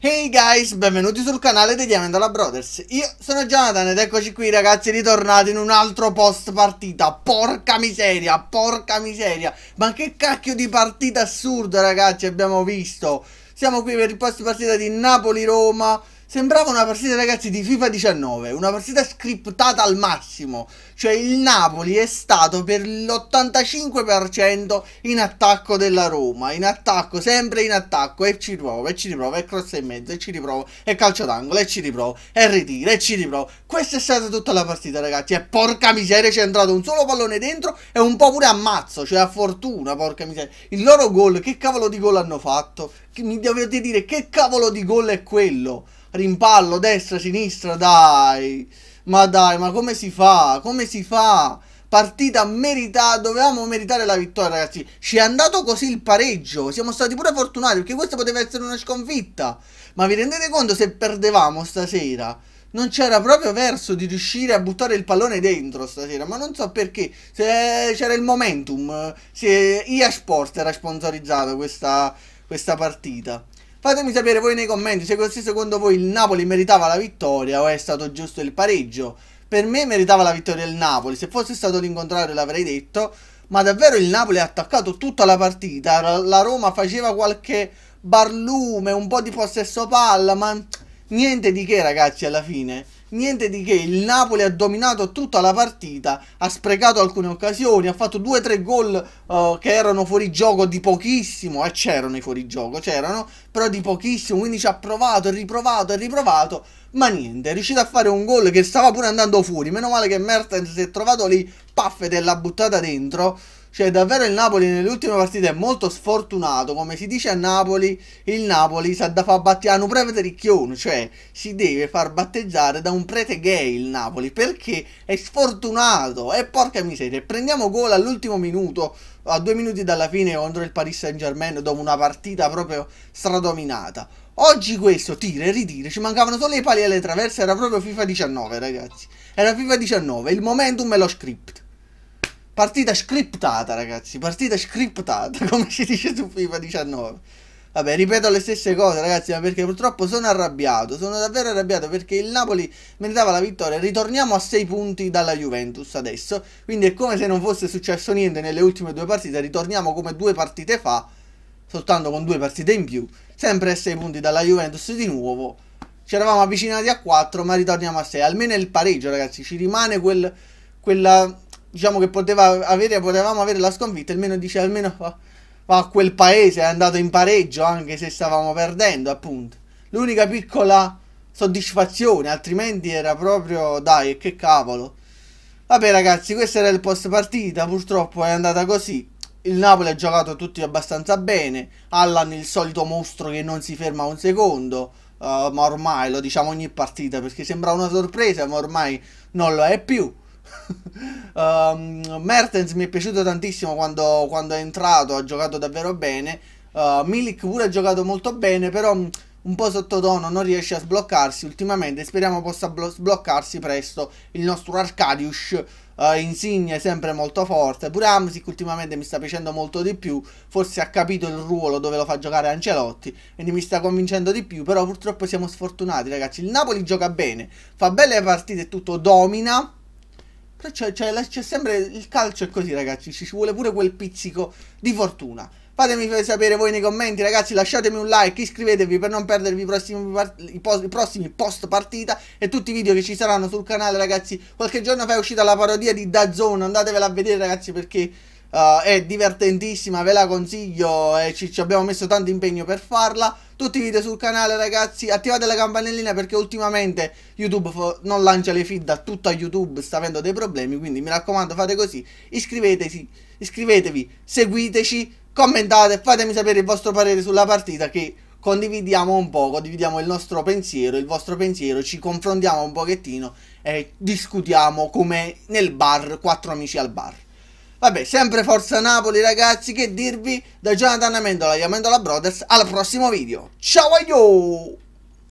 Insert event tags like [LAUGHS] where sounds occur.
Hey guys, benvenuti sul canale degli Diamandola Brothers Io sono Jonathan ed eccoci qui ragazzi ritornati in un altro post partita Porca miseria, porca miseria Ma che cacchio di partita assurda ragazzi abbiamo visto Siamo qui per il post partita di Napoli-Roma Sembrava una partita, ragazzi, di FIFA 19, una partita scriptata al massimo. Cioè il Napoli è stato per l'85% in attacco della Roma, in attacco, sempre in attacco, e ci riprovo, e ci riprovo, e cross e mezzo, e ci riprovo, e calcio d'angolo, e ci riprovo, e ritiro, e ci riprovo. Questa è stata tutta la partita, ragazzi, e porca miseria c'è entrato un solo pallone dentro e un po' pure ammazzo, cioè a fortuna, porca miseria. Il loro gol, che cavolo di gol hanno fatto? Mi dovete dire che cavolo di gol è quello? rimpallo destra, sinistra, dai. Ma dai, ma come si fa? Come si fa? Partita meritata, dovevamo meritare la vittoria, ragazzi. Ci è andato così il pareggio. Siamo stati pure fortunati perché questa poteva essere una sconfitta. Ma vi rendete conto se perdevamo stasera? Non c'era proprio verso di riuscire a buttare il pallone dentro stasera, ma non so perché. Se c'era il momentum, se IA Sport era sponsorizzato questa, questa partita. Fatemi sapere voi nei commenti se così secondo voi il Napoli meritava la vittoria o è stato giusto il pareggio. Per me meritava la vittoria il Napoli, se fosse stato l'incontrario l'avrei detto, ma davvero il Napoli ha attaccato tutta la partita, la Roma faceva qualche barlume, un po' di possesso palla, ma niente di che ragazzi alla fine niente di che, il Napoli ha dominato tutta la partita, ha sprecato alcune occasioni, ha fatto 2-3 gol uh, che erano fuori gioco di pochissimo, e eh, c'erano i fuori gioco, c'erano, però di pochissimo, quindi ci ha provato e riprovato e riprovato, ma niente, è riuscito a fare un gol che stava pure andando fuori, meno male che Mertens si è trovato lì, paffe, te l'ha buttata dentro, cioè, davvero il Napoli nelle ultime partite è molto sfortunato. Come si dice a Napoli, il Napoli sa da far battere un prete ricchione, cioè si deve far battezzare da un prete gay il Napoli perché è sfortunato. E porca miseria, prendiamo gol all'ultimo minuto, a due minuti dalla fine contro il Paris Saint Germain, dopo una partita proprio stradominata. Oggi questo tira e ritira, ci mancavano solo i pali alle traverse, era proprio FIFA 19 ragazzi. Era FIFA 19, il momentum e lo script. Partita scriptata, ragazzi. Partita scriptata, [LAUGHS] come si dice su FIFA 19. Vabbè, ripeto le stesse cose, ragazzi, ma perché purtroppo sono arrabbiato. Sono davvero arrabbiato perché il Napoli meritava la vittoria. Ritorniamo a 6 punti dalla Juventus adesso. Quindi è come se non fosse successo niente nelle ultime due partite. Ritorniamo come due partite fa, soltanto con due partite in più. Sempre a 6 punti dalla Juventus di nuovo. Ci eravamo avvicinati a 4, ma ritorniamo a 6. Almeno il pareggio, ragazzi, ci rimane quel, quella diciamo che poteva avere, potevamo avere la sconfitta, almeno dice almeno va, va a quel paese, è andato in pareggio anche se stavamo perdendo, appunto. L'unica piccola soddisfazione, altrimenti era proprio dai, che cavolo. Vabbè ragazzi, questo era il post partita, purtroppo è andata così. Il Napoli ha giocato tutti abbastanza bene, Allan il solito mostro che non si ferma un secondo, uh, ma ormai lo diciamo ogni partita perché sembra una sorpresa, ma ormai non lo è più um, Mertens mi è piaciuto tantissimo quando, quando, è entrato, ha giocato davvero bene. Uh, Milik pure ha giocato molto bene, però un po' sottotono, non riesce a sbloccarsi ultimamente. Speriamo possa sbloccarsi presto il nostro Arcadius. Uh, eh, Insigne sempre molto forte. Pure Amsic ultimamente mi sta piacendo molto di più. Forse ha capito il ruolo dove lo fa giocare Ancelotti. Quindi mi sta convincendo di più. Però purtroppo siamo sfortunati, ragazzi. Il Napoli gioca bene, fa belle partite e tutto, domina però c'è, c'è, c'è sempre il calcio è così, ragazzi. Ci, vuole pure quel pizzico di fortuna. Fatemi sapere voi nei commenti, ragazzi. Lasciatemi un like, iscrivetevi per non perdervi i prossimi, i post, i prossimi post partita e tutti i video che ci saranno sul canale, ragazzi. Qualche giorno fa è uscita la parodia di Dazzone. Andatevela a vedere, ragazzi, perché Uh, è divertentissima, ve la consiglio e eh, ci, ci, abbiamo messo tanto impegno per farla. Tutti i video sul canale ragazzi, attivate la campanellina perché ultimamente YouTube non lancia le feed da tutta YouTube, sta avendo dei problemi, quindi mi raccomando fate così, iscrivetevi, iscrivetevi seguiteci, commentate, fatemi sapere il vostro parere sulla partita che condividiamo un po', condividiamo il nostro pensiero, il vostro pensiero, ci confrontiamo un pochettino e discutiamo come nel bar, quattro amici al bar. Vabbè, sempre Forza Napoli ragazzi, che dirvi da Jonathan Amendola e Amendola Brothers, al prossimo video. Ciao a